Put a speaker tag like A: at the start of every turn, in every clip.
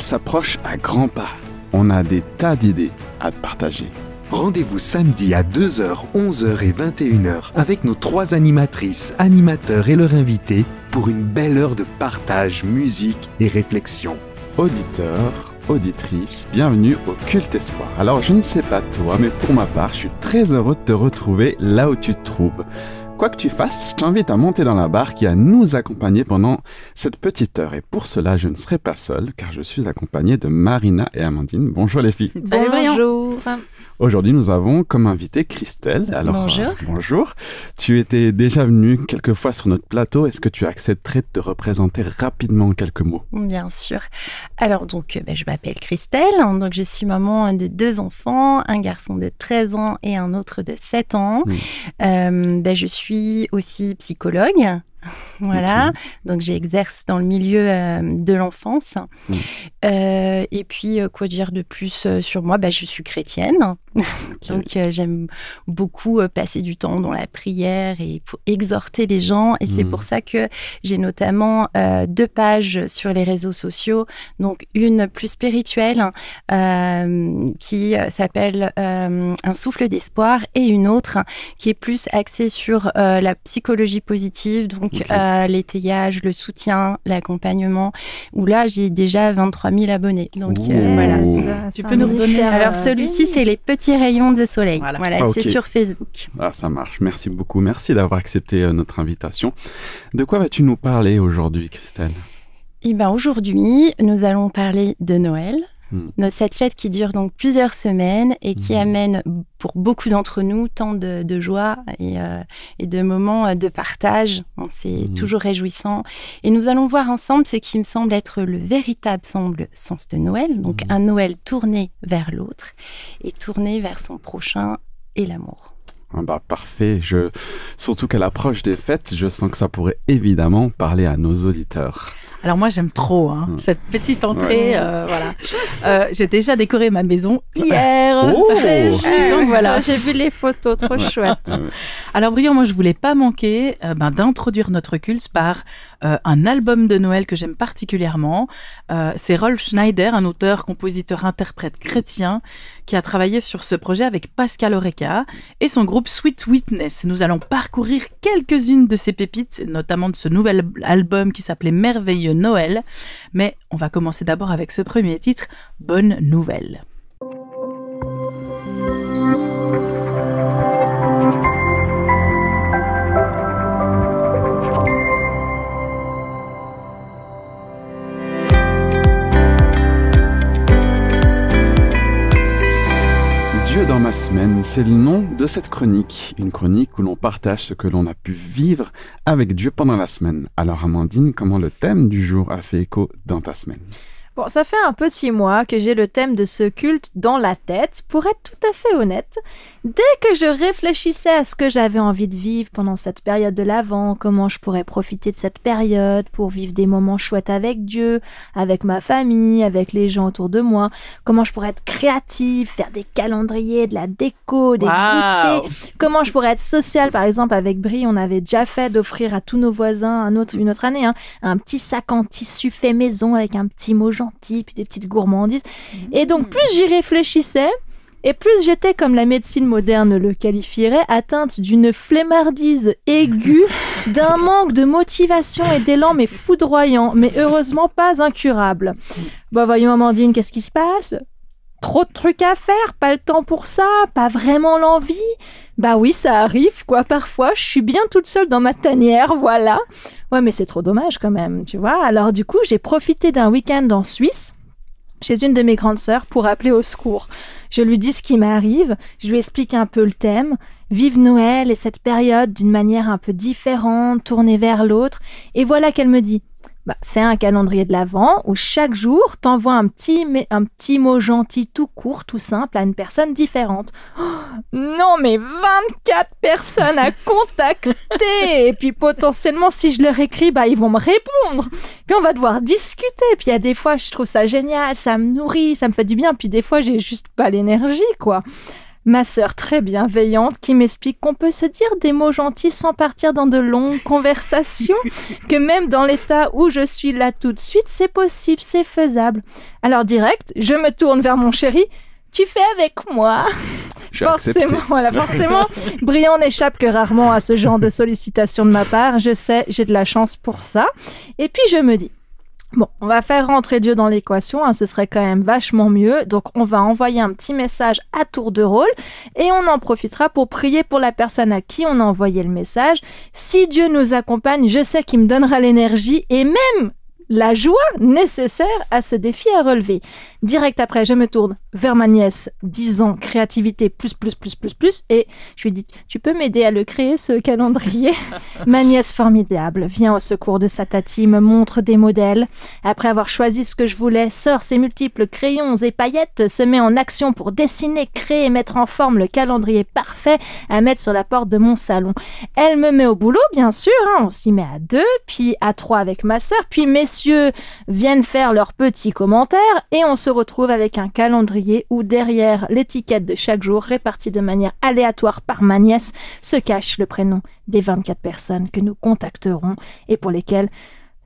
A: s'approche à grands pas. On a des tas d'idées à te partager. Rendez-vous samedi à 2h, 11h et 21h avec nos trois animatrices, animateurs et leurs invités pour une belle heure de partage, musique et réflexion. Auditeurs, auditrices, bienvenue au Culte Espoir. Alors je ne sais pas toi, mais pour ma part, je suis très heureux de te retrouver là où tu te trouves. Quoi que tu fasses, je t'invite à monter dans la barque qui à nous accompagner pendant cette petite heure. Et pour cela, je ne serai pas seul car je suis accompagné de Marina et Amandine. Bonjour les filles. bonjour. Aujourd'hui, nous avons comme invité Christelle. Alors, bonjour. Euh, bonjour. Tu étais déjà venue quelques fois sur notre plateau. Est-ce que tu accepterais de te représenter rapidement en quelques mots
B: Bien sûr. Alors, donc, euh, ben, je m'appelle Christelle. Donc, je suis maman de deux enfants, un garçon de 13 ans et un autre de 7 ans. Hmm. Euh, ben, je suis aussi psychologue voilà. Donc j'exerce dans le milieu euh, de l'enfance. Mm. Euh, et puis euh, quoi dire de plus sur moi bah, je suis chrétienne. Donc j'aime beaucoup passer du temps dans la prière et exhorter les gens. Et c'est mm. pour ça que j'ai notamment deux pages sur les réseaux sociaux. Donc une plus spirituelle qui s'appelle Un souffle d'espoir et une autre qui est plus axée sur la psychologie positive. Donc okay. l'étayage, le soutien, l'accompagnement, où là, j'ai déjà 23 000 abonnés. Donc euh,
A: voilà,
C: ça, tu peux nous Alors
B: celui-ci, c'est les petits rayons de soleil. Voilà, ah, c'est sur Facebook.
A: Ah, ça marche. Merci beaucoup. Merci d'avoir accepté euh, notre invitation. De quoi vas-tu nous parler aujourd'hui, Christelle
B: eh ben aujourd'hui, nous allons parler de Noël, cette hmm. fête qui dure donc plusieurs semaines et qui hmm. amène pour beaucoup d'entre nous tant de, joie euh, et, de moments euh, de partage. C'est hmm. toujours réjouissant. Et nous allons voir ensemble ce qui me semble être le véritable sens de Noël, donc un Noël tourné vers l'autre et tourné vers son prochain et l'amour.
A: Ah bah parfait, surtout qu'à l'approche des fêtes, je sens que ça pourrait évidemment parler à nos auditeurs.
C: Alors moi j'aime trop hein, hmm. cette petite entrée. Euh, voilà. Euh, j'ai déjà décoré ma maison hier. Oh. Eh, donc voilà, j'ai vu les photos, trop chouette. Alors Brion, moi je voulais pas manquer euh, ben, d'introduire notre culte par un album de Noël que j'aime particulièrement. C'est Rolf Schneider, un auteur, compositeur, interprète chrétien, qui a travaillé sur ce projet avec Pascal Oreca et son groupe Sweet Witness. Nous allons parcourir quelques-unes de ses pépites, notamment de ce nouvel album qui s'appelait Merveilleux Noël. Mais on va commencer d'abord avec ce premier titre, Bonne Nouvelle.
A: c'est le nom de cette chronique. Une chronique où l'on partage ce que l'on a pu vivre avec Dieu pendant la semaine. Alors Amandine, comment le thème du jour a fait écho dans ta semaine
D: Bon, ça fait un petit mois que j'ai le thème de ce culte dans la tête. Pour être tout à fait honnête, dès que je réfléchissais à ce que j'avais envie de vivre pendant cette période de l'Avent, comment je pourrais profiter de cette période pour vivre des moments chouettes avec Dieu, avec ma famille, avec les gens autour de moi, comment je pourrais être créative, faire des calendriers, de la déco, des comment je pourrais être sociale. Par exemple, avec Brie, on avait déjà fait d'offrir à tous nos voisins une autre année hein, un petit sac en tissu fait maison avec un petit mot des petites gourmandises. Et donc, mmh. plus j'y réfléchissais, et plus j'étais, comme la médecine moderne le qualifierait, atteinte d'une flémardise aiguë, d'un manque de motivation et d'élan, mais foudroyant, mais heureusement pas incurable. Mmh. Bon, bah, voyons Amandine, qu'est-ce qui se passe trop de trucs à faire, pas le temps pour ça, pas vraiment l'envie. Bah oui, ça arrive, quoi, parfois, je suis bien toute seule dans ma tanière, voilà. Ouais, mais c'est trop dommage quand même, tu vois. Alors du coup, j'ai profité d'un week-end en Suisse chez une de mes grandes sœurs pour appeler au secours. Je lui dis ce qui m'arrive, je lui explique un peu le thème, vive Noël et cette période d'une manière un peu différente, tournée vers l'autre, et voilà qu'elle me dit bah, fais un calendrier de l'avant où chaque jour, t'envoies un petit, mais un petit mot gentil, tout court, tout simple, à une personne différente. Oh, non, mais 24 personnes à contacter Et puis potentiellement, si je leur écris, bah, ils vont me répondre. Puis on va devoir discuter. Puis il y a des fois, je trouve ça génial, ça me nourrit, ça me fait du bien. Puis des fois, j'ai juste pas l'énergie, quoi. Ma sœur très bienveillante qui m'explique qu'on peut se dire des mots gentils sans partir dans de longues conversations, que même dans l'état où je suis là tout de suite, c'est possible, c'est faisable. Alors direct, je me tourne vers mon chéri. Tu fais avec moi Forcément, voilà, forcément, Brian n'échappe que rarement à ce genre de sollicitation de ma part. Je sais, j'ai de la chance pour ça. Et puis je me dis, Bon, on va faire rentrer Dieu dans l'équation, hein, ce serait quand même vachement mieux. Donc on va envoyer un petit message à tour de rôle et on en profitera pour prier pour la personne à qui on a envoyé le message. Si Dieu nous accompagne, je sais qu'il me donnera l'énergie et même la joie nécessaire à ce défi à relever. Direct après, je me tourne vers ma nièce, 10 ans, créativité, plus, plus, plus, plus, plus, et je lui dis, tu peux m'aider à le créer, ce calendrier Ma nièce formidable vient au secours de sa tati, me montre des modèles. Après avoir choisi ce que je voulais, sort ses multiples crayons et paillettes, se met en action pour dessiner, créer et mettre en forme le calendrier parfait à mettre sur la porte de mon salon. Elle me met au boulot, bien sûr, hein, on s'y met à deux, puis à trois avec ma sœur, puis mes messieurs viennent faire leurs petits commentaires et on se retrouve avec un calendrier où derrière l'étiquette de chaque jour répartie de manière aléatoire par ma nièce se cache le prénom des 24 personnes que nous contacterons et pour lesquelles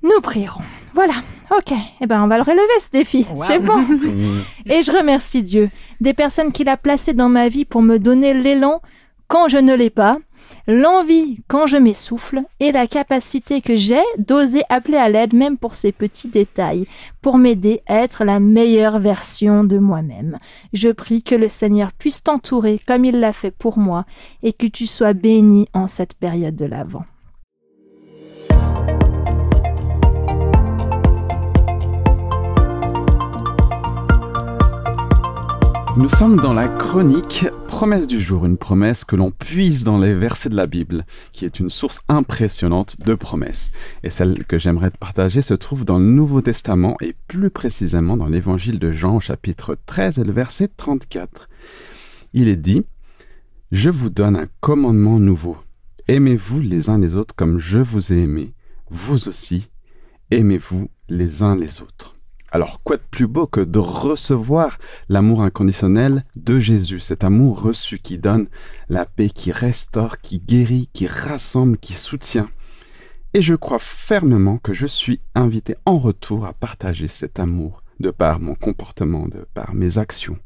D: nous prierons. Voilà, ok, eh ben on va le relever ce défi, c'est bon. et je remercie Dieu des personnes qu'il a placées dans ma vie pour me donner l'élan quand je ne l'ai pas l'envie quand je m'essouffle et la capacité que j'ai d'oser appeler à l'aide même pour ces petits détails, pour m'aider à être la meilleure version de moi-même. Je prie que le Seigneur puisse t'entourer comme il l'a fait pour moi et que tu sois béni en cette période de l'Avent.
A: Nous sommes dans la chronique promesse du jour, une promesse que l'on puise dans les versets de la Bible, qui est une source impressionnante de promesses. Et celle que j'aimerais partager se trouve dans le Nouveau Testament et plus précisément dans l'évangile de Jean au chapitre 13 et le verset 34. Il est dit, Je vous donne un commandement nouveau. Aimez-vous les uns les autres comme je vous ai aimé. Vous aussi, aimez-vous les uns les autres. Alors, quoi de plus beau que de recevoir l'amour inconditionnel de Jésus, cet amour reçu qui donne la paix, qui restaure, qui guérit, qui rassemble, qui soutient. Et je crois fermement que je suis invité en retour à partager cet amour de par mon comportement, de par mes actions.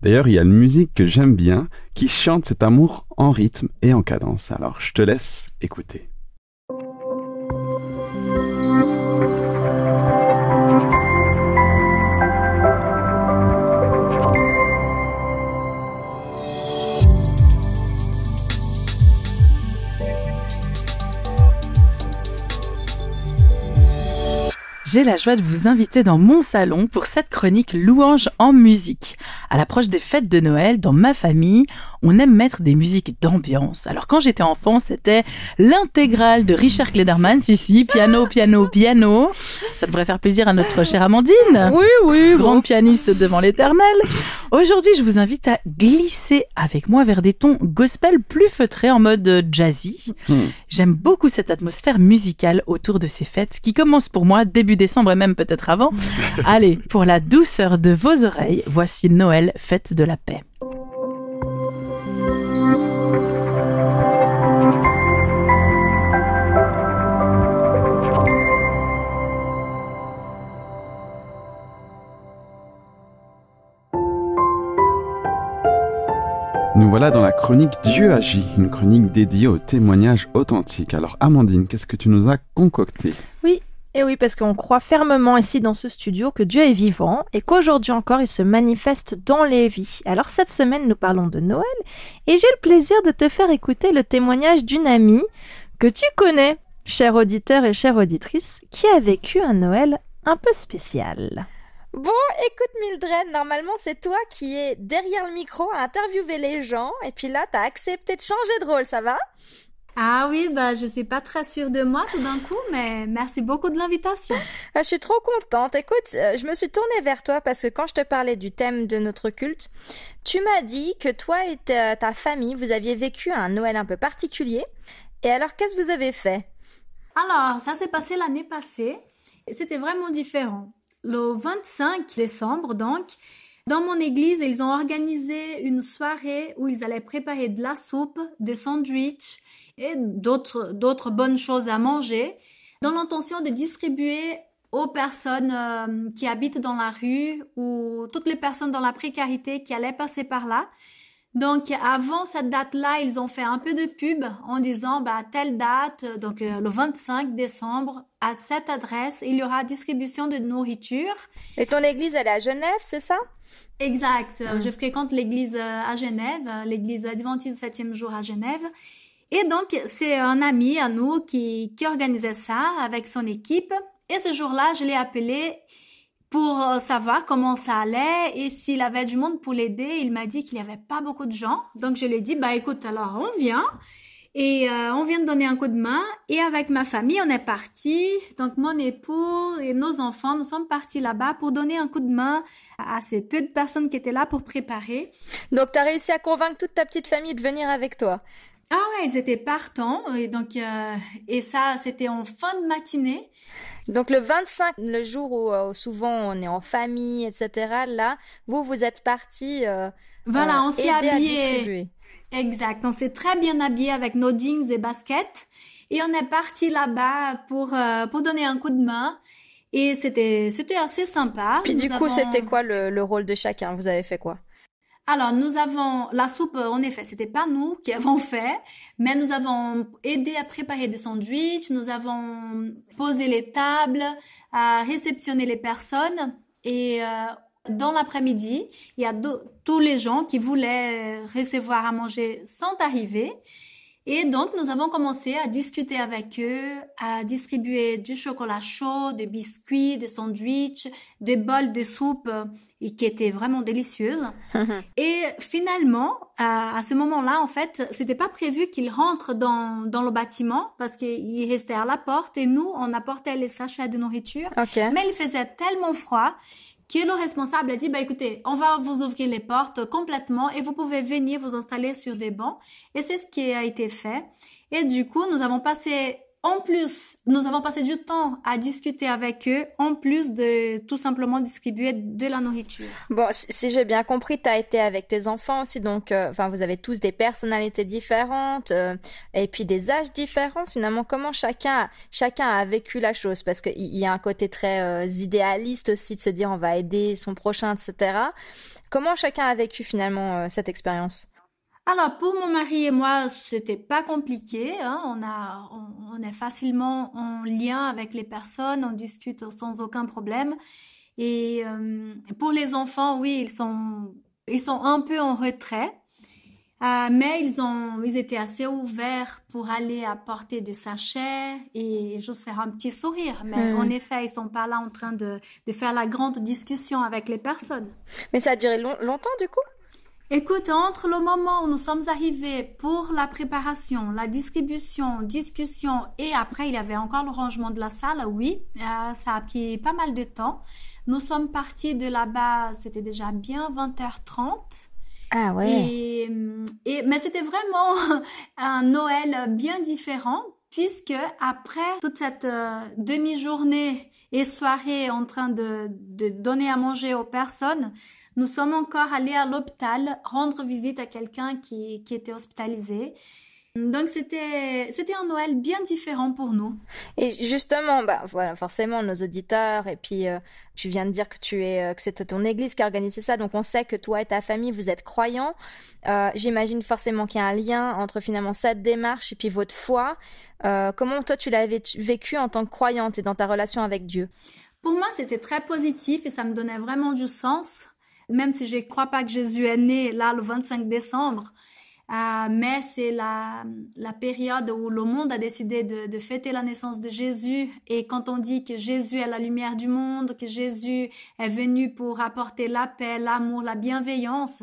A: D'ailleurs, il y a une musique que j'aime bien qui chante cet amour en rythme et en cadence. Alors, je te laisse écouter.
C: j'ai la joie de vous inviter dans mon salon pour cette chronique Louange en musique. À l'approche des fêtes de Noël, dans ma famille, on aime mettre des musiques d'ambiance. Alors quand j'étais enfant, c'était l'intégrale de Richard Klederman, si si, piano, piano, piano. Ça devrait faire plaisir à notre chère Amandine. Oui, oui. Grande pianiste devant l'éternel. Aujourd'hui, je vous invite à glisser avec moi vers des tons gospel plus feutrés en mode euh, jazzy. Hmm. J'aime beaucoup cette atmosphère musicale autour de ces fêtes qui commencent pour moi début décembre et même peut-être avant. Allez, pour la douceur de vos oreilles, voici Noël, fête de la paix.
A: Nous voilà dans la chronique Dieu agit, une chronique dédiée aux témoignages authentique. Alors Amandine, qu'est-ce que tu nous as concocté
D: Oui, et oui, parce qu'on croit fermement ici dans ce studio que Dieu est vivant et qu'aujourd'hui encore il se manifeste dans les vies. Alors cette semaine nous parlons de Noël et j'ai le plaisir de te faire écouter le témoignage d'une amie que tu connais, chers auditeur et chère auditrice, qui a vécu un Noël un peu spécial. Bon, écoute Mildred, normalement c'est toi qui es derrière le micro à interviewer les gens, et puis là t'as accepté de changer
E: de rôle, ça va ah oui, bah je suis pas très sûre de moi tout d'un coup, mais merci beaucoup
D: de l'invitation. Ah, je suis trop contente. Écoute, euh, je me suis tournée vers toi parce que quand je te parlais du thème de notre culte, tu m'as dit que toi et ta, famille, vous aviez vécu un Noël un peu particulier. Et alors, qu'est-ce que vous avez fait Alors, ça s'est passé l'année
E: passée. et C'était vraiment différent le 25 décembre, donc, dans mon église, ils ont organisé une soirée où ils allaient préparer de la soupe, des sandwichs et d'autres, d'autres bonnes choses à manger dans l'intention de distribuer aux personnes euh, qui habitent dans la rue ou toutes les personnes dans la précarité qui allaient passer par là. Donc avant cette date-là, ils ont fait un peu de pub en disant bah telle date, euh, donc euh, le 25 décembre à cette adresse, il y aura distribution de nourriture.
D: Et ton église elle est à Genève, c'est ça
E: Exact. Mmh. Je fréquente l'église euh, à Genève, l'église adventiste 7e jour à Genève. Et donc c'est un ami à nous qui organisait ça avec son équipe et ce jour-là, je l'ai appelé pour euh, savoir comment ça allait et s'il avait du monde pour l'aider. Il m'a dit qu'il n'y avait pas beaucoup de gens. Donc je lui ai dit, bah écoute, alors on vient et euh, on vient de donner un coup de main. Et avec ma famille, on est parti. Donc mon époux et nos enfants, nous sommes partis là-bas pour donner un coup de main à ces peu de personnes qui étaient là pour préparer. Donc tu as réussi à convaincre toute ta petite famille de venir avec toi. Ah ouais, ils étaient partants euh, et donc euh, et ça c'était en fin de matinée.
D: Donc le 25, le jour euh, où souvent on est en famille, etc. Là, vous vous êtes partis. voilà, on s'est habillés. Exact, on s'est très bien
E: habillé avec nos jeans et baskets et on est parti là-bas pour pour donner un coup de main. Et c'était c'était assez sympa. Puis du coup, c'était
D: quoi le rôle de chacun Vous avez fait quoi
E: alors, nous avons la soupe, en effet, c'était pas nous qui avons fait, mais nous avons aidé à préparer des sandwichs, nous avons posé les tables, à réceptionner les personnes et euh, dans l'après-midi, il y a tous les gens qui voulaient euh, recevoir à manger sont arrivés et donc, nous avons commencé à discuter avec eux, à distribuer du chocolat chaud, des biscuits, des sandwichs, des bols de soupe qui étaient vraiment délicieuses. et finalement, à, ce moment-là, en fait, c'était pas prévu qu'ils rentrent dans, le bâtiment parce qu'ils restaient à la porte et nous, on apportait les sachets de nourriture. Mais il faisait tellement froid qui est le responsable, a dit, bah, écoutez, on va vous ouvrir les portes complètement et vous pouvez venir vous installer sur des bancs. Et c'est ce qui a été fait. Et du coup, nous avons passé en plus, nous avons passé du temps à discuter avec eux, en plus de tout simplement distribuer de la nourriture.
D: Bon, si j'ai bien compris, tu as été avec tes enfants aussi, donc euh, enfin vous avez tous des personnalités différentes euh, et puis des âges différents. Finalement, comment chacun chacun a vécu la chose Parce qu'il y, a un côté très euh, idéaliste aussi de se dire on va aider son prochain, etc. Comment chacun a vécu finalement cette expérience
E: alors pour mon mari et moi, c'était pas compliqué. Hein. On a, on, est facilement en lien avec les personnes, on discute sans aucun problème. Et euh, pour les enfants, oui, ils sont, ils sont un peu en retrait, euh, mais ils ont, ils étaient assez ouverts pour aller apporter des sachets et juste faire un petit sourire. Mais hmm. en effet, ils sont pas là en train de, de faire la grande discussion avec les personnes. Mais ça a duré longtemps du coup Écoute, entre le moment où nous sommes arrivés pour la préparation, la distribution, discussion, et après il y avait encore le rangement de la salle, oui, euh, ça a pris pas mal de temps. Nous sommes partis de là-bas, c'était déjà bien 20h30. Ah ouais. Euh, et, mais c'était vraiment un Noël bien différent puisque après toute cette euh, demi-journée et soirée en train de, de, donner à manger aux personnes, nous sommes encore allés à l'hôpital rendre visite à quelqu'un qui, était hospitalisé. Donc c'était c'était un Noël bien différent pour nous.
D: Et justement, bah voilà, forcément nos auditeurs et puis euh, tu viens de dire que tu es euh, que c'est ton église qui a organisé ça, donc on sait que toi et ta famille vous êtes croyants. Euh, j'imagine forcément qu'il y a un lien entre finalement cette démarche et puis votre foi. comment toi tu l'avais vécu en tant que croyante et dans ta relation avec Dieu
E: Pour moi, c'était très positif et ça me donnait vraiment du sens même si je ne crois pas que Jésus est né là le 25 décembre, euh, mais c'est la, la, période où le monde a décidé de, fêter la naissance de Jésus. Et quand on dit que Jésus est la lumière du monde, que Jésus est venu pour apporter la paix, l'amour, la bienveillance,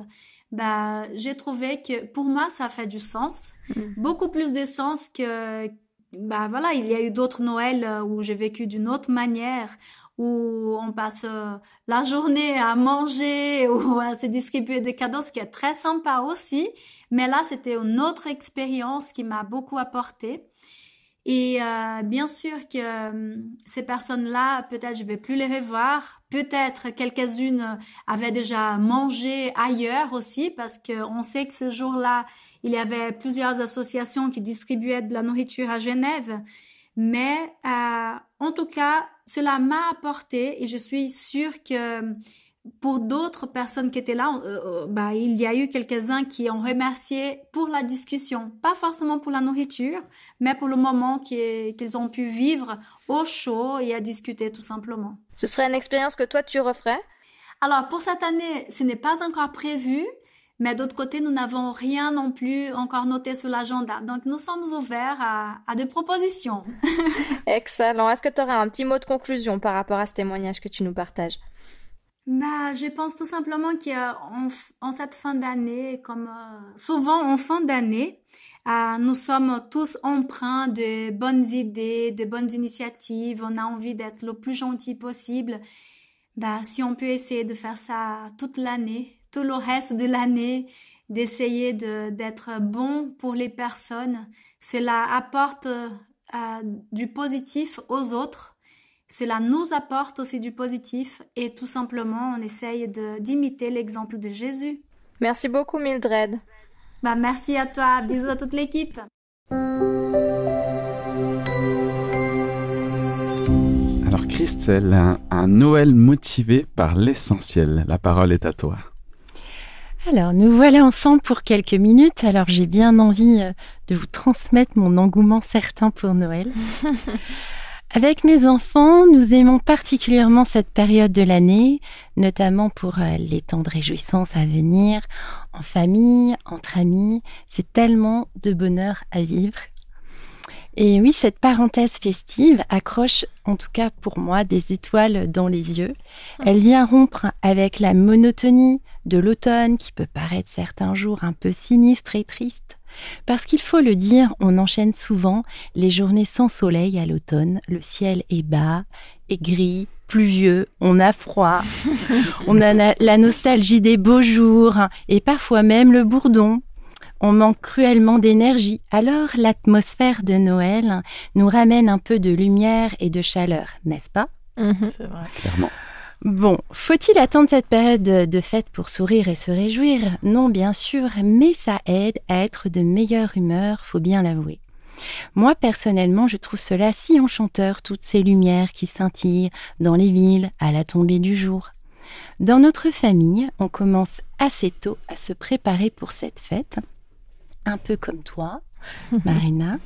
E: bah, j'ai trouvé que pour moi, ça fait du sens. Mm. Beaucoup plus de sens que, bah voilà, il y a eu d'autres Noëls où j'ai vécu d'une autre manière, où on passe euh, la journée à manger ou à se distribuer des cadeaux, ce qui est très sympa aussi. Mais là, c'était une autre expérience qui m'a beaucoup apporté. Et euh, bien sûr que euh, ces personnes-là, peut-être je vais plus les revoir. Peut-être quelques-unes avaient déjà mangé ailleurs aussi, parce qu'on sait que ce jour-là, il y avait plusieurs associations qui distribuaient de la nourriture à Genève. Mais en tout cas, cela m'a apporté et je suis sûre que euh, pour d'autres personnes qui étaient là, euh, euh, bah, il y a eu quelques-uns qui ont remercié pour la discussion, pas forcément pour la nourriture, mais pour le moment qu'ils ont pu vivre au chaud et à discuter tout simplement. Ce serait une expérience que toi tu referais Alors pour cette année, ce n'est pas encore prévu, mais d'autre côté, nous n'avons rien non plus encore noté sur l'agenda. Donc, nous sommes ouverts à, des propositions.
D: Excellent. Est-ce que tu aurais un petit mot de conclusion par rapport à ce témoignage que tu nous partages
E: bah, je pense tout simplement qu'en en cette fin d'année, comme euh, souvent en fin d'année, euh, nous sommes tous emprunts de bonnes idées, de bonnes initiatives. On a envie d'être le plus gentil possible. Bah, si on peut essayer de faire ça toute l'année, tout le reste de l'année, d'essayer d'être bon pour les personnes. Cela apporte euh, du positif aux autres. Cela nous apporte aussi du positif et tout simplement on essaye d'imiter l'exemple de Jésus. Merci beaucoup Mildred. Bah, merci à toi, bisous à toute l'équipe.
A: Alors Christelle, un Noël motivé par l'essentiel, la parole est à toi.
B: Alors, nous voilà ensemble pour quelques minutes. Alors, j'ai bien envie euh, de vous transmettre mon engouement certain pour Noël. Avec mes enfants, nous aimons particulièrement cette période de l'année, notamment pour euh, les temps de réjouissance à venir, en famille, entre amis. C'est tellement de bonheur à vivre. Et oui, cette parenthèse festive accroche, en tout cas pour moi, des étoiles dans les yeux. Mmh. Elle vient rompre avec la monotonie de l'automne qui peut paraître certains jours un peu sinistre et triste. Parce qu'il faut le dire, on enchaîne souvent les journées sans soleil à l'automne. Le ciel est bas, est gris, pluvieux, on a froid, on a la nostalgie des beaux jours et parfois même le bourdon on manque cruellement d'énergie, alors l'atmosphère de Noël nous ramène un peu de lumière et de chaleur, n'est-ce pas mhm. C'est vrai. Clairement. Bon, faut-il attendre cette période de fête pour sourire et se réjouir Non, bien sûr, mais ça aide à être de meilleure humeur, faut bien l'avouer. Moi, personnellement, je trouve cela si enchanteur, toutes ces lumières qui scintillent dans les villes à la tombée du jour. Dans notre famille, on commence assez tôt à se préparer pour cette fête un peu comme toi, Marina.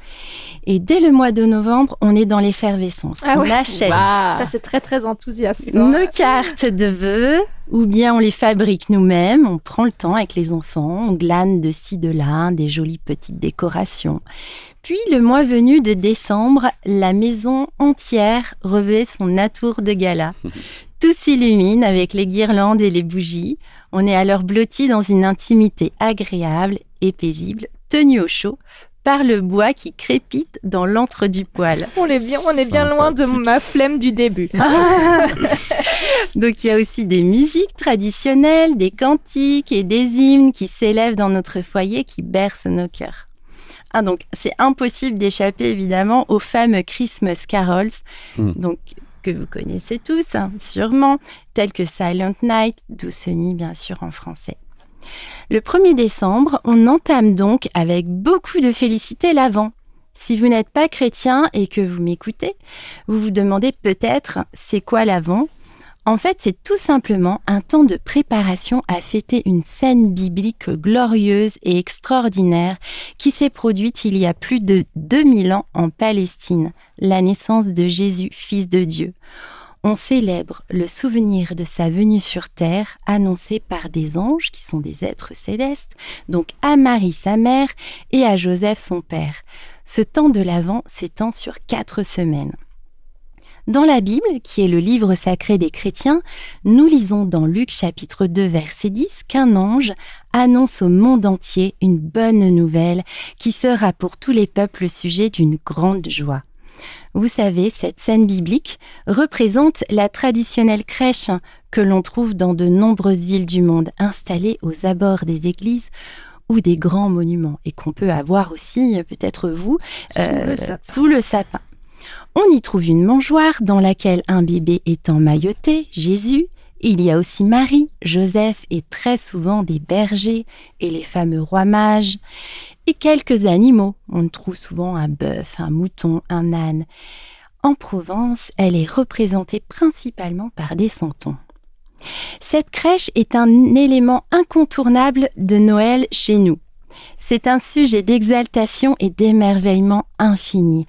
B: Et dès le mois de novembre, on est dans l'effervescence. Ah on achète. Ça, c'est
D: très, très enthousiaste. Nos
B: cartes de vœux, ou bien on les fabrique nous-mêmes. On prend le temps avec les enfants. On glane de ci, de là, des jolies petites décorations. Puis, le mois venu de décembre, la maison entière revêt son atour de gala. Tout s'illumine avec les guirlandes et les bougies. On est alors blotti dans une intimité agréable et paisible, tenue au chaud par le bois qui crépite dans lentre du poêle. On est bien, on est bien loin de ma flemme du début. Donc il y a aussi des musiques traditionnelles, des cantiques et des hymnes qui s'élèvent dans notre foyer, qui bercent nos cœurs. Ah, donc c'est impossible d'échapper évidemment aux fameux Christmas carols. Hmm. Donc vous connaissez tous, hein, sûrement, tels que Silent Night, Douce Nuit, bien sûr, en français. Le 1er décembre, on entame donc avec beaucoup de félicité l'Avent. Si vous n'êtes pas chrétien et que vous m'écoutez, vous vous demandez peut-être c'est quoi l'Avent en fait, c'est tout simplement un temps de préparation à fêter une scène biblique glorieuse et extraordinaire qui s'est produite il y a plus de 2000 ans en Palestine, la naissance de Jésus, fils de Dieu. On célèbre le souvenir de sa venue sur terre annoncée par des anges qui sont des êtres célestes, donc à Marie sa mère et à Joseph son père. Ce temps de l'Avent s'étend sur quatre semaines. Dans la Bible, qui est le livre sacré des chrétiens, nous lisons dans Luc chapitre 2 verset 10 qu'un ange annonce au monde entier une bonne nouvelle qui sera pour tous les peuples sujet d'une grande joie. Vous savez, cette scène biblique représente la traditionnelle crèche que l'on trouve dans de nombreuses villes du monde installées aux abords des églises ou des grands monuments et qu'on peut avoir aussi, peut-être vous, sous le euh, sapin. On y trouve une mangeoire dans laquelle un bébé est emmailloté, Jésus. Il y a aussi Marie, Joseph et très souvent des bergers et les fameux rois mages. Et quelques animaux. On trouve souvent un bœuf, un mouton, un âne. En Provence, elle est représentée principalement par des santons. Cette crèche est un élément incontournable de Noël chez nous. C'est un sujet d'exaltation et d'émerveillement infini.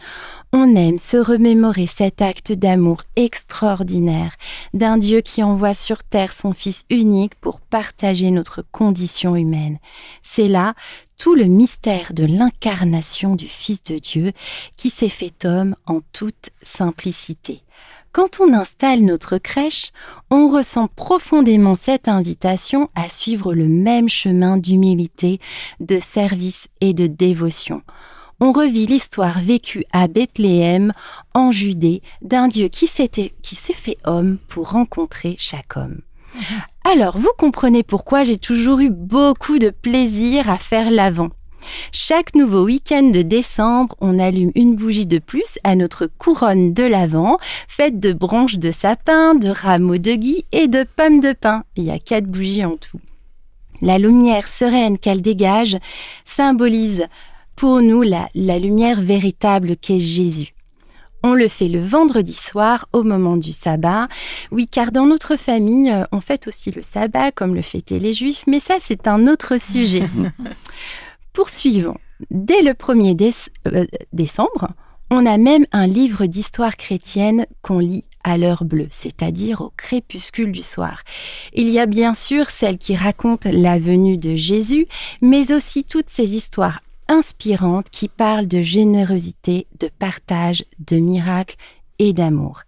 B: On aime se remémorer cet acte d'amour extraordinaire d'un Dieu qui envoie sur terre son Fils unique pour partager notre condition humaine. C'est là tout le mystère de l'incarnation du Fils de Dieu qui s'est fait homme en toute simplicité. Quand on installe notre crèche, on ressent profondément cette invitation à suivre le même chemin d'humilité, de service et de dévotion. On revit l'histoire vécue à Bethléem, en Judée, d'un Dieu qui s'est fait homme pour rencontrer chaque homme. Mhm. Alors, vous comprenez pourquoi j'ai toujours eu beaucoup de plaisir à faire l'avant. Chaque nouveau week-end de décembre, on allume une bougie de plus à notre couronne de l'Avent, faite de branches de sapin, de rameaux de gui et de pommes de pin. Il y a quatre bougies en tout. La lumière sereine qu'elle dégage symbolise pour nous la, la lumière véritable qu'est Jésus. On le fait le vendredi soir au moment du sabbat. Oui, car dans notre famille, euh, on fête aussi le sabbat comme le fêtaient les juifs, mais ça c'est un autre sujet. poursuivons. Dès le 1er euh, décembre, on a même un livre d'histoire chrétienne qu'on lit à l'heure bleue, c'est-à-dire au crépuscule du soir. Il y a bien sûr celle qui raconte la venue de Jésus, mais aussi toutes ces histoires inspirantes qui parlent de générosité, de partage, de miracles et d'amour.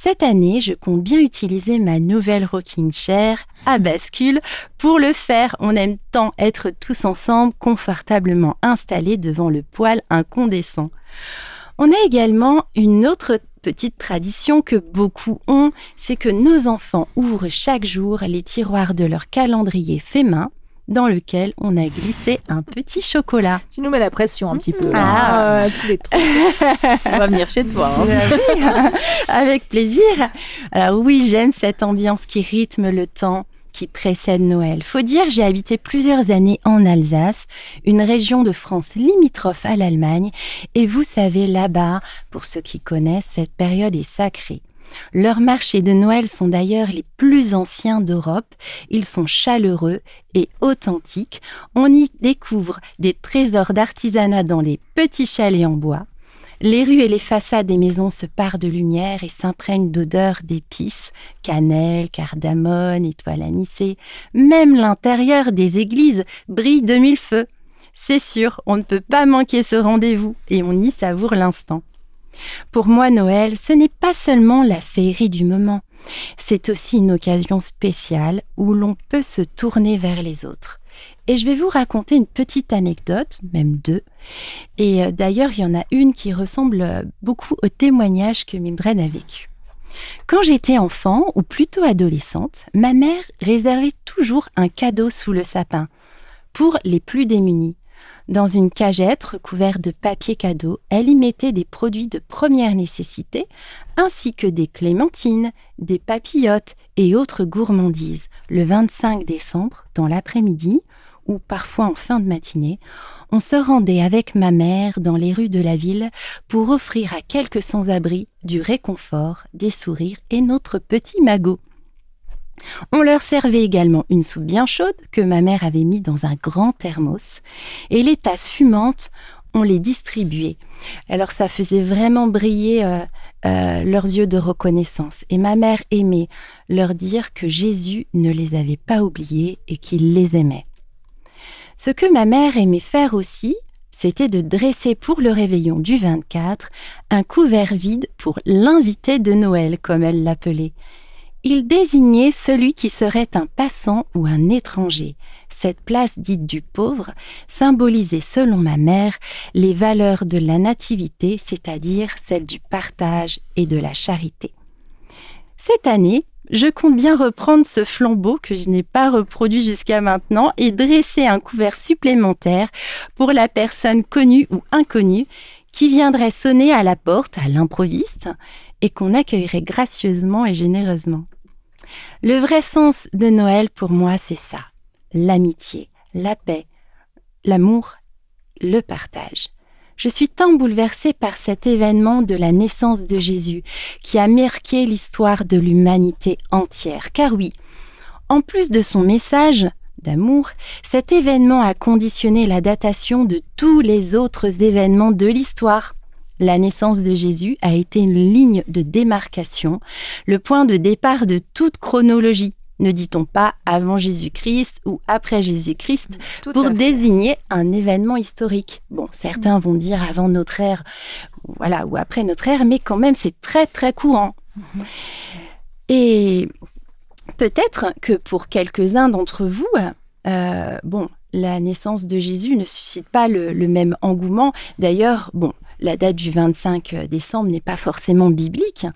B: Cette année, je compte bien utiliser ma nouvelle rocking chair à bascule. Pour le faire, on aime tant être tous ensemble, confortablement installés devant le poêle incandescent. On a également une autre petite tradition que beaucoup ont, c'est que nos enfants ouvrent chaque jour les tiroirs de leur calendrier fait main dans lequel on a glissé un petit chocolat. Tu nous mets la pression un petit peu. Ah. ah, tous les trois. on va venir chez toi. Hein. Avec plaisir. Alors oui, j'aime cette ambiance qui rythme le temps qui précède Noël. Faut dire, j'ai habité plusieurs années en Alsace, une région de France limitrophe à l'Allemagne, et vous savez, là-bas, pour ceux qui connaissent, cette période est sacrée. Leurs marchés de Noël sont d'ailleurs les plus anciens d'Europe. Ils sont chaleureux et authentiques. On y découvre des trésors d'artisanat dans les petits chalets en bois. Les rues et les façades des maisons se parent de lumière et s'imprègnent d'odeurs d'épices, cannelle, cardamone, étoiles anisées. Même l'intérieur des églises brille de mille feux. C'est sûr, on ne peut pas manquer ce rendez-vous et on y savoure l'instant. Pour moi, Noël, ce n'est pas seulement la féerie du moment, c'est aussi une occasion spéciale où l'on peut se tourner vers les autres. Et je vais vous raconter une petite anecdote, même deux. Et euh, d'ailleurs, il y en a une qui ressemble euh, beaucoup au témoignage que Mildred a vécu. Quand j'étais enfant, ou plutôt adolescente, ma mère réservait toujours un cadeau sous le sapin pour les plus démunis. Dans une cagette recouverte de papier cadeau, elle y mettait des produits de première nécessité, ainsi que des clémentines, des papillotes et autres gourmandises. Le 25 décembre, dans l'après-midi, ou parfois en fin de matinée, on se rendait avec ma mère dans les rues de la ville pour offrir à quelques sans-abri du réconfort, des sourires et notre petit magot. On leur servait également une soupe bien chaude que ma mère avait mise dans un grand thermos et les tasses fumantes, on les distribuait. Alors ça faisait vraiment briller euh, euh, leurs yeux de reconnaissance et ma mère aimait leur dire que Jésus ne les avait pas oubliés et qu'il les aimait. Ce que ma mère aimait faire aussi, c'était de dresser pour le réveillon du 24 un couvert vide pour l'invité de Noël, comme elle l'appelait. Il désignait celui qui serait un passant ou un étranger. Cette place dite du pauvre symbolisait, selon ma mère, les valeurs de la nativité, c'est-à-dire celles du partage et de la charité. Cette année, je compte bien reprendre ce flambeau que je n'ai pas reproduit jusqu'à maintenant et dresser un couvert supplémentaire pour la personne connue ou inconnue qui viendrait sonner à la porte à l'improviste et qu'on accueillerait gracieusement et généreusement. Le vrai sens de Noël pour moi, c'est ça. L'amitié, la paix, l'amour, le partage. Je suis tant bouleversée par cet événement de la naissance de Jésus qui a marqué l'histoire de l'humanité entière. Car oui, en plus de son message, d'amour, cet événement a conditionné la datation de tous les autres événements de l'histoire la naissance de Jésus a été une ligne de démarcation, le point de départ de toute chronologie. Ne dit-on pas avant Jésus-Christ ou après Jésus-Christ pour désigner un événement historique. Bon, certains mm. vont dire avant notre ère, voilà, ou après notre ère, mais quand même c'est très très courant. Mm-hmm. Et peut-être que pour quelques-uns d'entre vous, euh, bon, la naissance de Jésus ne suscite pas le même engouement. D'ailleurs, bon, la date du 25 euh, décembre n'est pas forcément biblique.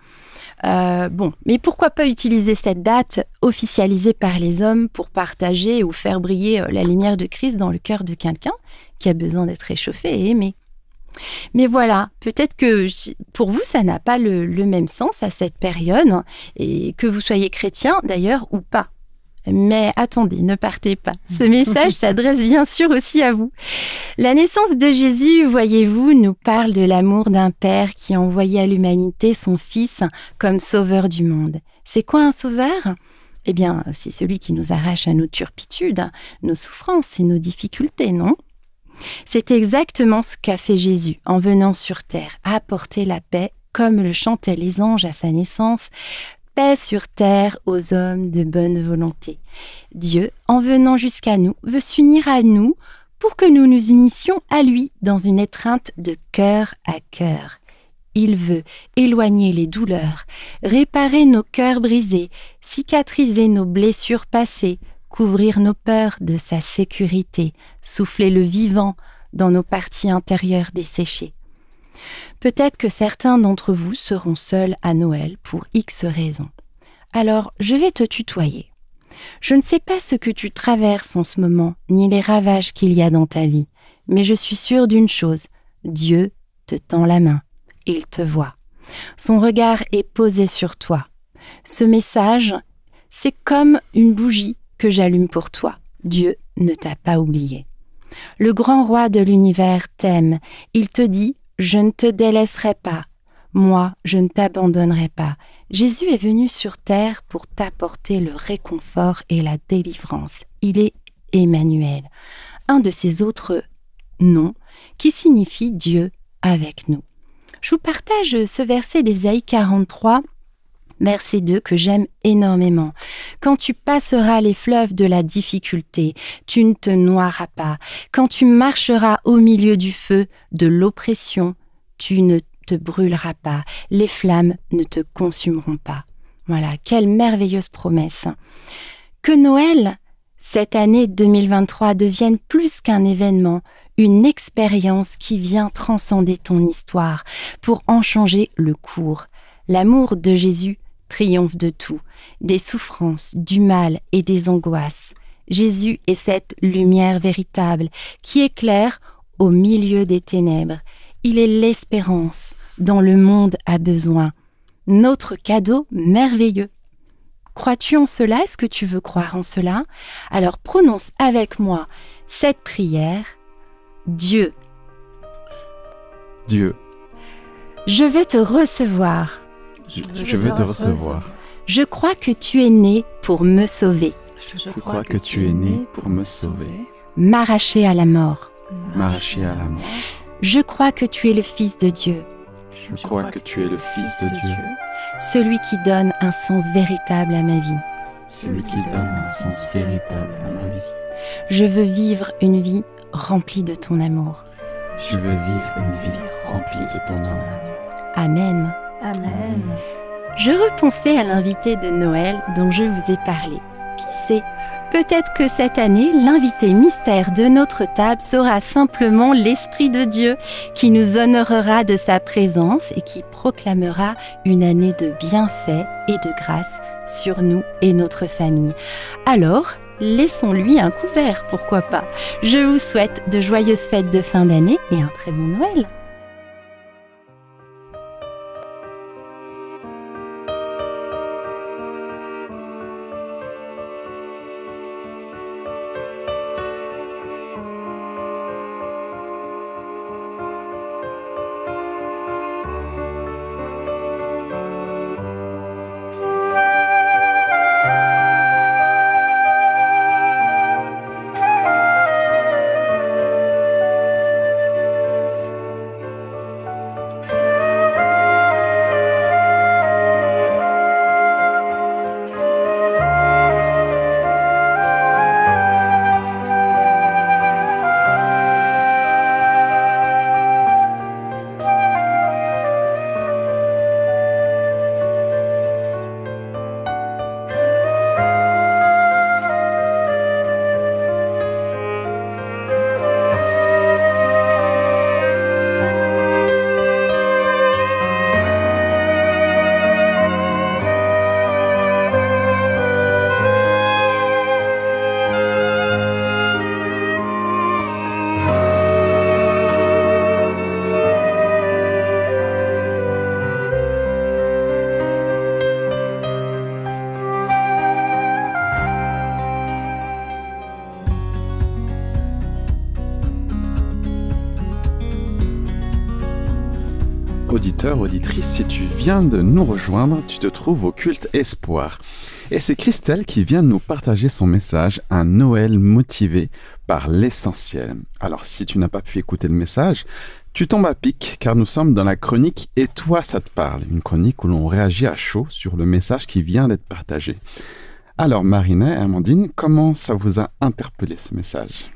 B: Euh, bon, mais pourquoi pas utiliser cette date officialisée par les hommes pour partager ou faire briller euh, la lumière de Christ dans le cœur de quelqu'un qui a besoin d'être réchauffé et aimé mais voilà, peut-être que pour vous, ça n'a pas le même sens à cette période, et que vous soyez chrétien d'ailleurs ou pas. Mais attendez, ne partez pas. Ce message s'adresse bien sûr aussi à vous. La naissance de Jésus, voyez-vous, nous parle de l'amour d'un Père qui envoyait à l'humanité son Fils comme sauveur du monde. C'est quoi un sauveur Eh bien, c'est celui qui nous arrache à nos turpitudes, nos souffrances et nos difficultés, non C'est exactement ce qu'a fait Jésus en venant sur terre, apporter la paix comme le chantaient les anges à sa naissance, paix sur terre aux hommes de bonne volonté. Dieu, en venant jusqu'à nous, veut s'unir à nous pour que nous nous unissions à lui dans une étreinte de cœur à cœur. Il veut éloigner les douleurs, réparer nos cœurs brisés, cicatriser nos blessures passées, couvrir nos peurs de sa sécurité, souffler le vivant dans nos parties intérieures desséchées. Peut-être que certains d'entre vous seront seuls à Noël pour X raisons. Alors, je vais te tutoyer. Je ne sais pas ce que tu traverses en ce moment, ni les ravages qu'il y a dans ta vie, mais je suis sûre d'une chose, Dieu te tend la main, il te voit. Son regard est posé sur toi. Ce message, c'est comme une bougie que j'allume pour toi. Dieu ne t'a pas oublié. Le grand roi de l'univers t'aime, il te dit je ne te délaisserai pas, moi je ne t'abandonnerai pas. Jésus est venu sur terre pour t'apporter le réconfort et la délivrance. Il est Emmanuel, un de ces autres noms qui signifie Dieu avec nous. Je vous partage ce verset d'Ésaïe 43 Merci que j'aime énormément. Quand tu passeras les fleuves de la difficulté, tu ne te noieras pas. Quand tu marcheras au milieu du feu, de l'oppression, tu ne te brûleras pas. Les flammes ne te consumeront pas. Voilà, quelle merveilleuse promesse. Que Noël, cette année 2023, devienne plus qu'un événement, une expérience qui vient transcender ton histoire pour en changer le cours. L'amour de Jésus triomphe de tout, des souffrances, du mal et des angoisses. Jésus est cette lumière véritable qui éclaire au milieu des ténèbres. Il est l'espérance dont le monde a besoin. Notre cadeau merveilleux. Crois-tu en cela Est-ce que tu veux croire en cela Alors prononce avec moi cette prière. Dieu. Dieu. Je vais te recevoir
A: je, veux te, recevoir.
B: Je crois que tu es né pour me sauver.
A: Je, crois, que, tu es né pour me sauver.
B: M'arracher à la mort. à Je crois que tu es le Fils de Dieu.
A: Je, crois, que, tu es le Fils de, Dieu. Dieu.
B: Celui qui donne un sens véritable à ma vie.
A: Celui qui donne un sens véritable à ma vie.
B: Je veux vivre une vie remplie de ton amour.
A: Je veux vivre une vie remplie de ton amour.
B: Amen. Amen. Je repensais à l'invité de Noël dont je vous ai parlé. Qui sait Peut-être que cette année, l'invité mystère de notre table sera simplement l'Esprit de Dieu qui nous honorera de sa présence et qui proclamera une année de bienfaits et de grâce sur nous et notre famille. Alors, laissons-lui un couvert, pourquoi pas. Je vous souhaite de joyeuses fêtes de fin d'année et un très bon Noël.
A: si tu viens de nous rejoindre, tu te trouves au culte Espoir. Et c'est Christelle qui vient de nous partager son message, un Noël motivé par l'essentiel. Alors si tu n'as pas pu écouter le message, tu tombes à pic car nous sommes dans la chronique Et toi ça te parle, une chronique où l'on réagit à chaud sur le message qui vient d'être partagé. Alors Marina et Amandine, comment ça vous a interpellé ce message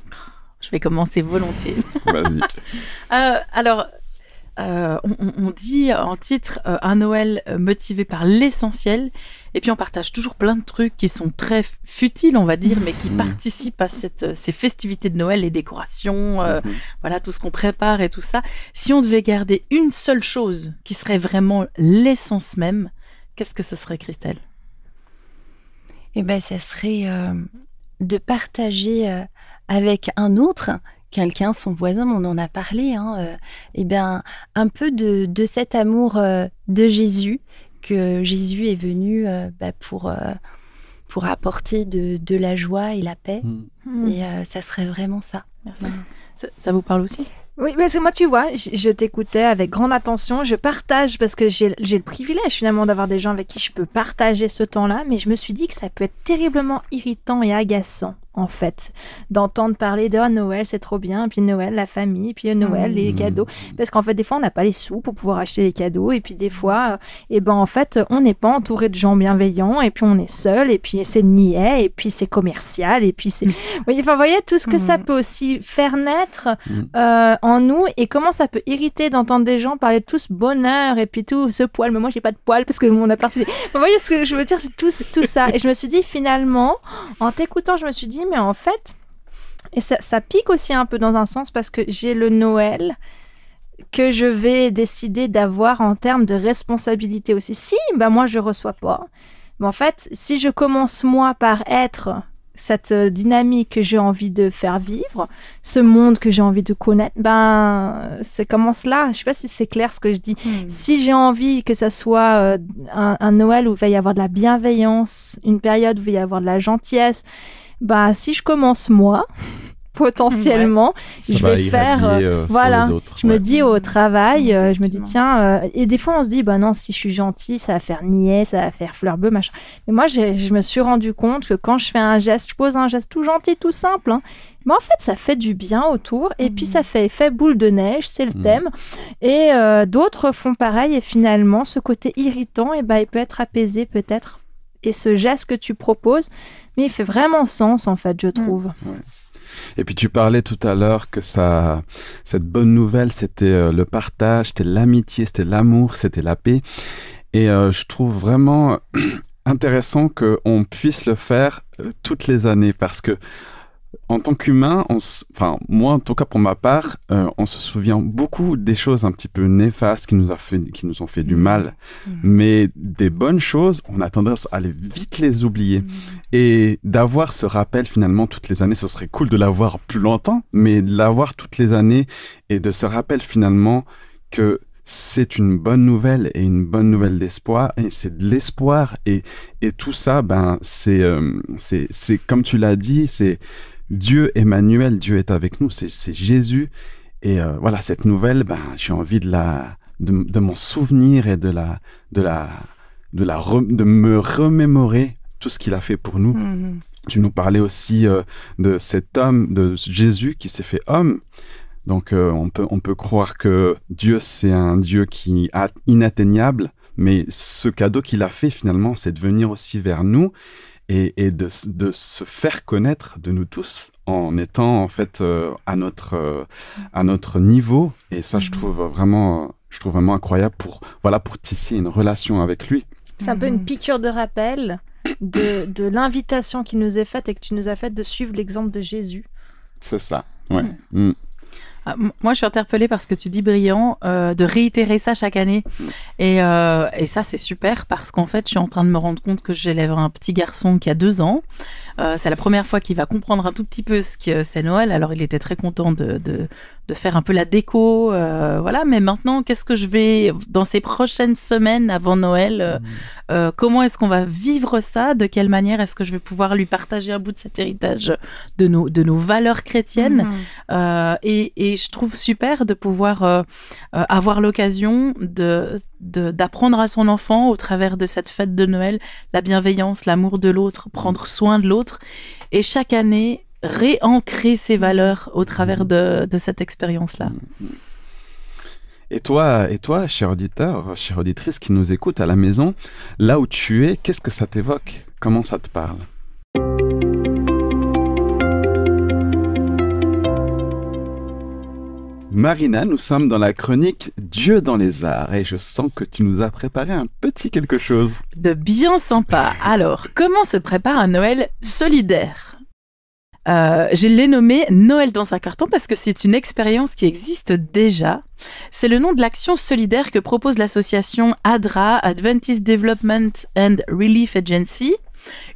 C: Je vais commencer volontiers. Vas-y. Euh, alors euh, on, dit en titre euh, un Noël euh, motivé par l'essentiel, et puis on partage toujours plein de trucs qui sont très futiles, on va dire, mais qui mmh. participent à ces festivités de Noël, les décorations, mmh. voilà tout ce qu'on prépare et tout ça. Si on devait garder une seule chose qui serait vraiment l'essence même, qu'est-ce que ce serait,
B: Christelle Eh bien, ça serait de partager avec un autre quelqu'un, son voisin, on en a parlé, et hein, euh, eh bien un peu de, cet amour euh, de Jésus que Jésus est venu euh, bah, pour pour apporter de, la joie et la paix. Mm. Mm. Et ça serait vraiment ça. Merci. Ça, vous parle aussi
D: oui, parce que moi, tu vois, je, je t'écoutais avec grande attention, je partage parce que j'ai le privilège finalement d'avoir des gens avec qui je peux partager ce temps-là, mais je me suis dit que ça peut être terriblement irritant et agaçant en fait, d'entendre parler de ah, Noël, c'est trop bien, puis Noël, la famille, puis euh, Noël, les mm. cadeaux. Parce qu'en fait, des fois, on n'a pas les sous pour pouvoir acheter les cadeaux, et puis des mm. fois, euh, eh ben, en fait, on n'est pas entouré de gens bienveillants, et puis on est seul, et puis c'est niais, et puis c'est commercial, et puis c'est. Mm. vous, voyez, voyez tout ce que ça peut aussi faire naître euh, en nous, et comment ça peut irriter d'entendre des gens parler de tout ce bonheur, et puis tout ce poil. Mais moi, j'ai pas de poil parce que mon appart. vous voyez ce que je veux dire, c'est tout, tout ça. Et je me suis dit, finalement, en t'écoutant, je me suis dit, mais en fait, et ça, pique aussi un peu dans un sens parce que j'ai le Noël que je vais décider d'avoir en termes de responsabilité aussi. Si, ben moi je reçois pas. Mais en fait, si je commence moi par être cette euh, dynamique que j'ai envie de faire vivre, ce monde que j'ai envie de connaître, ben c'est commence cela Je sais pas si c'est clair ce que je dis. Hmm. Si j'ai envie que ça soit euh, un, un Noël où il va y avoir de la bienveillance, une période où il va y avoir de la gentillesse, bah si je commence moi, potentiellement. Je vais faire, euh, euh, voilà. Euh, je me dis au travail, je me dis tiens. et des fois on se dit bah non si je suis gentil ça va faire niais, ça va faire fleur bleue, machin. Mais moi je me suis rendu compte que quand je fais un geste, je pose un geste tout gentil, tout simple. Hein, mais en fait, ça fait du bien autour, et puis ça mmh. fait effet boule de neige, c'est le mmh. thème. Et d'autres font pareil, et finalement, ce côté irritant, et eh ben, il peut être apaisé peut-être et ce geste que tu proposes, mais il fait vraiment sens en fait, je mm. trouve.
A: Et puis tu parlais tout à l'heure que ça, cette bonne nouvelle, c'était euh, le partage, c'était l'amitié, c'était l'amour, c'était la paix. Et euh, je trouve vraiment intéressant qu'on puisse le faire euh, toutes les années parce que en tant qu'humain, enfin moi en tout cas pour ma part, euh, on se souvient beaucoup des choses un petit peu néfastes qui nous, a fait, qui nous ont fait du mm. mal, mm. mais des bonnes choses, on a tendance à les, vite les oublier. Mm. Et d'avoir ce rappel finalement toutes les années, ce serait cool de l'avoir plus longtemps, mais de l'avoir toutes les années et de ce rappel finalement que c'est une bonne nouvelle et une bonne nouvelle d'espoir et c'est de l'espoir et, et tout ça ben c'est euh, c'est comme tu l'as dit c'est Dieu Emmanuel, Dieu est avec nous, c'est Jésus. Et euh, voilà, cette nouvelle, ben, j'ai envie de la, de, m'en souvenir et de la, de la, de la, de me remémorer tout ce qu'il a fait pour nous. Mm-hmm. Tu nous parlais aussi euh, de cet homme, de Jésus qui s'est fait homme. Donc euh, on, peut, on peut croire que Dieu, c'est un Dieu qui est inatteignable, mais ce cadeau qu'il a fait finalement, c'est de venir aussi vers nous et, de, se faire connaître de nous tous en étant en fait euh, à, notre, euh, à notre niveau. Et ça, je mhm. trouve vraiment, je trouve vraiment incroyable pour, voilà, pour tisser une relation avec lui.
D: C'est un peu une mhm. piqûre de rappel de, de l'invitation qui nous est faite et que tu nous as faite de suivre l'exemple de
A: Jésus. C'est ça, ouais. Mm.
C: Ah, moi, je suis interpellée parce que tu dis, brillant, euh, de réitérer ça chaque année. Et, euh, et ça, c'est super parce qu'en fait, je suis en train de me rendre compte que j'élève un petit garçon qui a deux ans. Euh, c'est la première fois qu'il va comprendre un tout petit peu ce que c'est Noël. Alors, il était très content de, de faire un peu la déco, euh, voilà. Mais maintenant, qu'est-ce que je vais dans ces prochaines semaines avant Noël euh, mm. euh, Comment est-ce qu'on va vivre ça De quelle manière est-ce que je vais pouvoir lui partager un bout de cet héritage de nos de nos valeurs chrétiennes mm. et, et, je trouve super de pouvoir avoir l'occasion de d'apprendre à son enfant au travers de cette fête de Noël la bienveillance, l'amour de l'autre, prendre mm. soin de l'autre. Et chaque année, réancrer ses valeurs au travers de, cette expérience-là. Mm-hmm.
A: Et toi, et toi, cher auditeur, chère auditrice qui nous écoute à la maison, là où tu es, qu'est-ce que ça t'évoque Comment ça te parle Marina, nous sommes dans la chronique Dieu dans les arts et je sens que tu nous as préparé un petit quelque chose. De bien
C: sympa. Alors, comment se prépare un Noël solidaire euh, je l'ai nommé Noël dans un carton parce que c'est une expérience qui existe déjà. C'est le nom de l'action solidaire que propose l'association ADRA, Adventist Development and Relief Agency,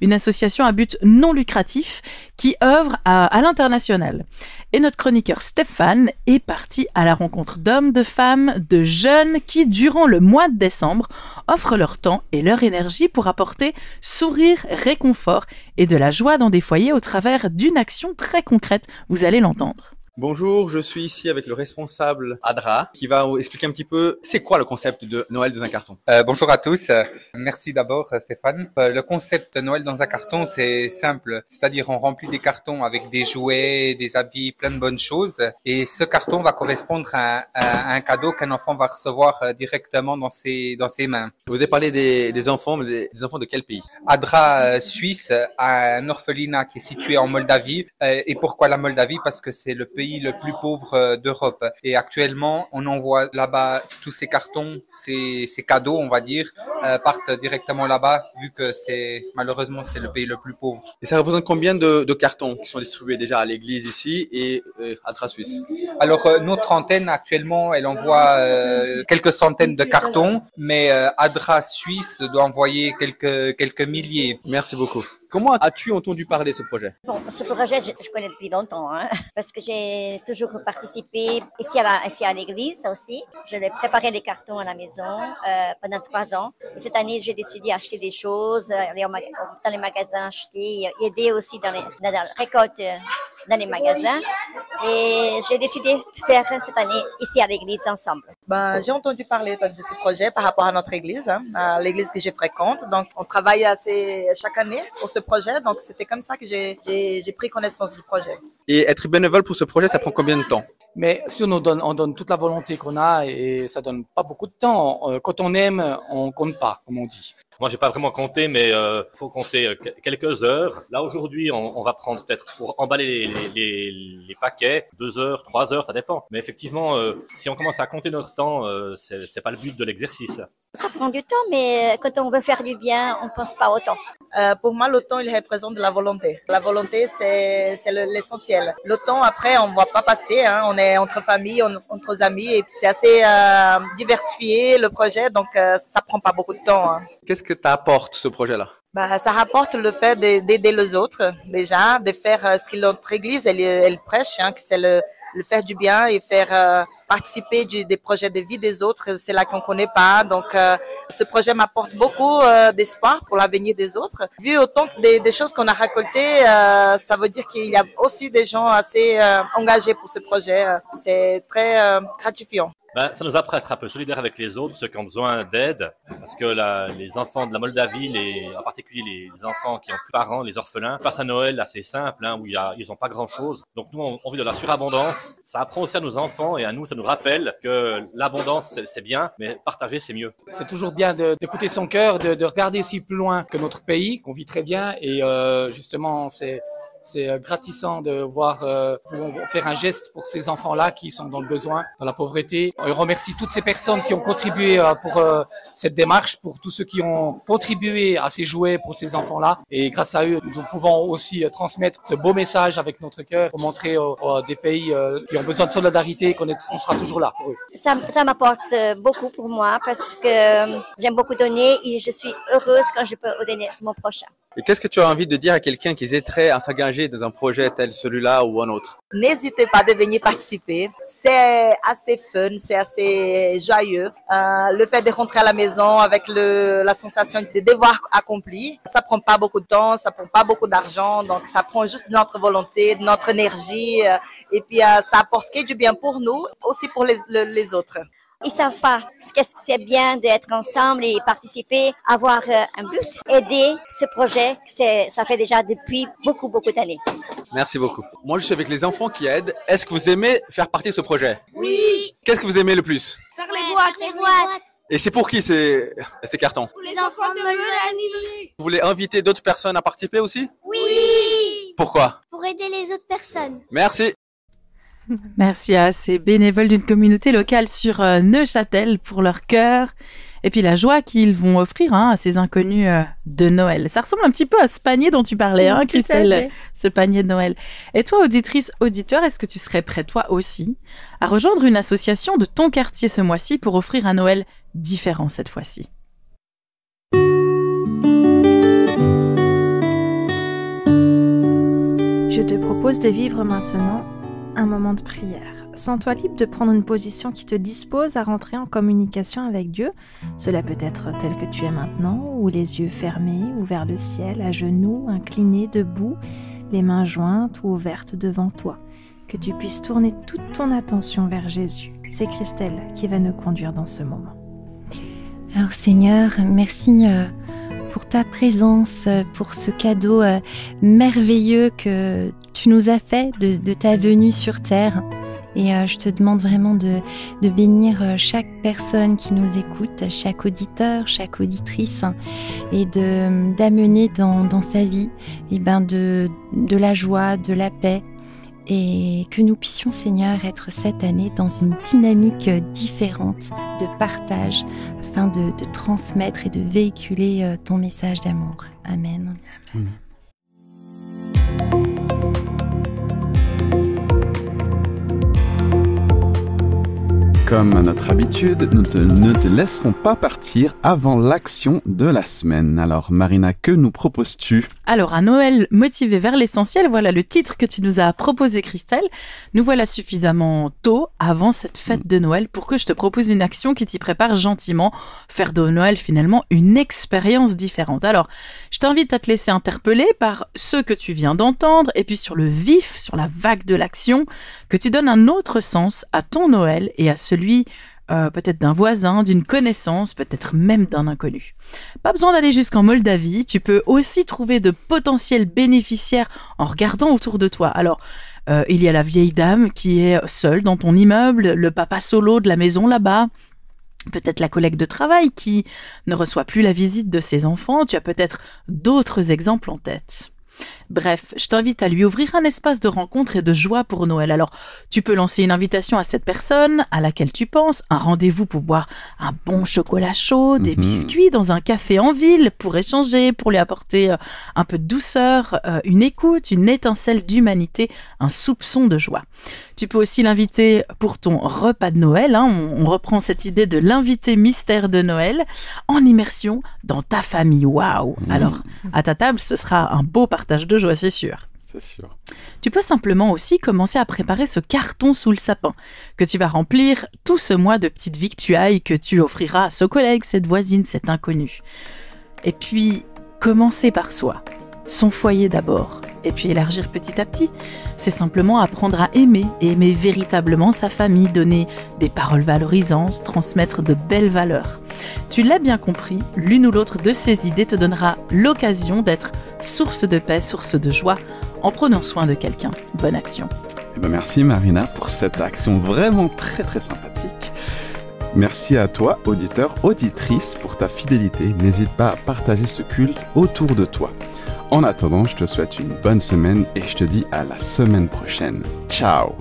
C: une association à but non lucratif qui œuvre à, l'international. Et notre chroniqueur Stéphane est parti à la rencontre d'hommes, de femmes, de jeunes qui, durant le mois de décembre, offrent leur temps et leur énergie pour apporter sourire, réconfort et de la joie dans des foyers au travers d'une action très concrète. Vous allez l'entendre.
F: Bonjour, je suis ici avec le responsable Adra qui va expliquer un petit peu c'est quoi le concept de Noël dans un carton. Euh, bonjour à tous, euh, merci d'abord euh, Stéphane. Euh, le concept de Noël dans un carton c'est simple, c'est-à-dire on remplit des cartons avec des jouets, des habits, plein de bonnes choses et ce carton va correspondre à, un cadeau qu'un enfant va recevoir directement dans ses, dans ses mains. Je vous ai parlé des, des enfants, mais des, enfants de quel pays Adra Suisse, un orphelinat qui est situé en Moldavie et pourquoi la Moldavie Parce que c'est le pays pays le plus pauvre euh, d'Europe. Et actuellement, on envoie là-bas tous ces cartons, ces, ces cadeaux, on va dire, euh, partent directement là-bas, vu que c'est malheureusement c'est le pays le plus pauvre. Et ça représente combien de, cartons qui sont distribués déjà à l'église ici et euh, à Alors euh, notre antenne actuellement, elle envoie quelques centaines de cartons, mais Adra Suisse doit envoyer quelques quelques milliers. Merci beaucoup. Comment as-tu entendu parler de ce projet
G: ce projet, je, connais depuis longtemps, hein, parce que j'ai toujours participé ici à, l'église aussi. Je préparé des cartons à la maison euh, pendant trois ans. cette année, j'ai décidé d'acheter des choses, euh, aller dans les magasins acheter, euh, aider aussi dans, la récolte dans les magasins. Et j'ai décidé de faire cette année ici à l'église ensemble. Ben, j'ai entendu parler de ce projet par rapport à notre église, hein, à l'église que je fréquente. Donc, on travaille assez chaque année pour ce projet. Donc, c'était comme ça que j'ai pris connaissance du projet.
F: Et être bénévole pour ce projet, ça prend combien de temps mais si on nous donne, on donne toute la volonté qu'on a et ça donne pas beaucoup de temps. Euh, quand on aime, on compte pas, comme on dit. Moi, j'ai pas vraiment compté, mais euh, faut compter euh, quelques heures. Là, aujourd'hui, on, on, va prendre peut-être pour emballer les, les, les, paquets, deux heures, trois heures, ça dépend. Mais effectivement, euh, si on commence à compter notre temps, euh, c'est pas le but de l'exercice.
G: Ça prend du temps, mais quand on veut faire du bien, on pense pas au temps. Euh, pour moi, le temps, il représente la volonté. La volonté, c'est l'essentiel. Le temps, après, on ne pas passer. Hein. On est entre famille, entre amis. C'est assez diversifié, le projet, donc euh, ça prend pas beaucoup de temps. Hein.
F: Qu'est-ce que t'apporte ce projet-là
G: bah, ça rapporte le fait d'aider les autres déjà, de faire euh, ce que notre Église elle, elle prêche, hein, que c'est le, faire du bien et faire euh, participer des projets de vie des autres. C'est là qu'on connaît pas. Donc, euh, ce projet m'apporte beaucoup d'espoir pour l'avenir des autres. Vu autant des, des choses qu'on a récoltées, ça veut dire qu'il y a aussi des gens assez engagés pour ce projet. C'est très gratifiant.
F: Ben, ça nous apprend à être un peu solidaires avec les autres, ceux qui ont besoin d'aide, parce que la, les enfants de la Moldavie, les, en particulier les, enfants qui ont plus parents, les orphelins, Face à Noël assez simple, hein, où ils n'ont pas grand-chose. Donc nous, on, vit de la surabondance. Ça apprend aussi à nos enfants et à nous, ça nous rappelle que l'abondance, c'est bien, mais partager, c'est mieux. C'est toujours bien d'écouter son cœur, de, regarder aussi plus loin que notre pays, qu'on vit très bien. Et euh, justement, c'est c'est euh, gratissant de voir euh, faire un geste pour ces enfants-là qui sont dans le besoin, dans la pauvreté. On remercie toutes ces personnes qui ont contribué euh, pour cette démarche, pour tous ceux qui ont contribué à ces jouets pour ces enfants-là. Et grâce à eux, nous pouvons aussi transmettre ce beau message avec notre cœur pour montrer aux des pays qui ont besoin de solidarité qu'on on sera toujours là pour eux.
G: Ça, ça m'apporte beaucoup pour moi parce que j'aime beaucoup donner et je suis heureuse quand je peux donner mon prochain.
F: Et qu'est-ce que tu as envie de dire à quelqu'un qui hésiterait à s'engager dans un projet tel celui-là ou un autre
G: N'hésitez pas de venir participer. C'est assez fun, c'est assez joyeux. Euh, le fait de rentrer à la maison avec le, la sensation de devoir accompli, ça prend pas beaucoup de temps, ça prend pas beaucoup d'argent, donc ça prend juste notre volonté, notre énergie, euh, et puis euh, ça apporte que du bien pour nous, aussi pour les, les autres. Ils savent pas ce que c'est bien d'être ensemble et participer, avoir euh, un but, aider ce projet. C'est, ça fait déjà depuis beaucoup, beaucoup d'années.
F: Merci beaucoup. Moi, je suis avec les enfants qui aident. Est-ce que vous aimez faire partie de ce projet
A: Oui.
F: Qu'est-ce que vous aimez le plus
A: Faire les boîtes.
F: Et c'est pour qui ces, ces cartons
A: Pour les enfants de Mélanie.
F: Vous voulez inviter d'autres personnes à participer aussi
G: Oui. Pourquoi Pour aider les autres personnes.
F: Merci.
C: Merci à ces bénévoles d'une communauté locale sur euh, Neuchâtel pour leur cœur et puis la joie qu'ils vont offrir hein, à ces inconnus euh, de Noël. Ça ressemble un petit peu à ce panier dont tu parlais, hein, Christelle, ce panier de Noël. Et toi, auditrice, auditeur, est-ce que tu serais prêt, toi aussi, à rejoindre une association de ton quartier ce mois-ci pour offrir un Noël différent cette fois-ci
D: Je te propose de vivre maintenant un moment de prière. Sens-toi libre de prendre une position qui te dispose à rentrer en communication avec Dieu. Cela peut être tel que tu es maintenant, ou les yeux fermés, ou vers le ciel, à genoux, incliné, debout, les mains jointes ou ouvertes devant toi. Que tu puisses tourner toute ton attention vers Jésus. C'est Christelle qui va nous
B: conduire dans ce moment. Alors Seigneur, merci euh, pour ta présence, euh, pour ce cadeau euh, merveilleux que tu nous as fait de, ta venue sur Terre. Et euh, je te demande vraiment de, bénir euh, chaque personne qui nous écoute, chaque auditeur, chaque auditrice, et de d'amener dans, sa vie et eh ben de, la joie, de la paix, et que nous puissions, Seigneur, être cette année dans une dynamique différente de partage afin de, transmettre et de véhiculer euh, ton message d'amour. Amen.
A: comme à notre habitude, nous ne te laisserons pas partir avant l'action de la semaine. Alors Marina, que nous proposes-tu
C: Alors à Noël motivé vers l'essentiel, voilà le titre que tu nous as proposé Christelle. Nous voilà suffisamment tôt avant cette fête de Noël pour que je te propose une action qui t'y prépare gentiment, faire de Noël finalement une expérience différente. Alors je t'invite à te laisser interpeller par ce que tu viens d'entendre et puis sur le vif, sur la vague de l'action, que tu donnes un autre sens à ton Noël et à celui lui euh, peut-être d'un voisin, d'une connaissance, peut-être même d'un inconnu. Pas besoin d'aller jusqu'en Moldavie, tu peux aussi trouver de potentiels bénéficiaires en regardant autour de toi. Alors, euh, il y a la vieille dame qui est seule dans ton immeuble, le papa solo de la maison là-bas, peut-être la collègue de travail qui ne reçoit plus la visite de ses enfants, tu as peut-être d'autres exemples en tête. Bref, je t'invite à lui ouvrir un espace de rencontre et de joie pour Noël. Alors, tu peux lancer une invitation à cette personne à laquelle tu penses, un rendez-vous pour boire un bon chocolat chaud, des mhm. biscuits dans un café en ville pour échanger, pour lui apporter euh, un peu de douceur, euh, une écoute, une étincelle d'humanité, un soupçon de joie. Tu peux aussi l'inviter pour ton repas de Noël. Hein. On, reprend cette idée de l'invité mystère de Noël en immersion dans ta famille. Waouh mhm. Alors, à ta table, ce sera un beau partage de c'est sûr. Tu peux simplement aussi commencer à préparer ce carton sous le sapin que tu vas remplir tout ce mois de petites victuailles que tu offriras à ce collègue, cette voisine, cet inconnu. Et puis, commencer par soi. Son foyer d'abord, et puis élargir petit à petit. C'est simplement apprendre à aimer, et aimer véritablement sa famille, donner des paroles valorisantes, transmettre de belles valeurs. Tu l'as bien compris, l'une ou l'autre de ces idées te donnera l'occasion d'être source de paix, source de joie, en prenant soin de quelqu'un. Bonne action.
A: Eh ben, merci Marina pour cette action vraiment très très sympathique. Merci à toi, auditeur, auditrice, pour ta fidélité. N'hésite pas à partager ce culte autour de toi. En attendant, je te souhaite une bonne semaine et je te dis à la semaine prochaine. Ciao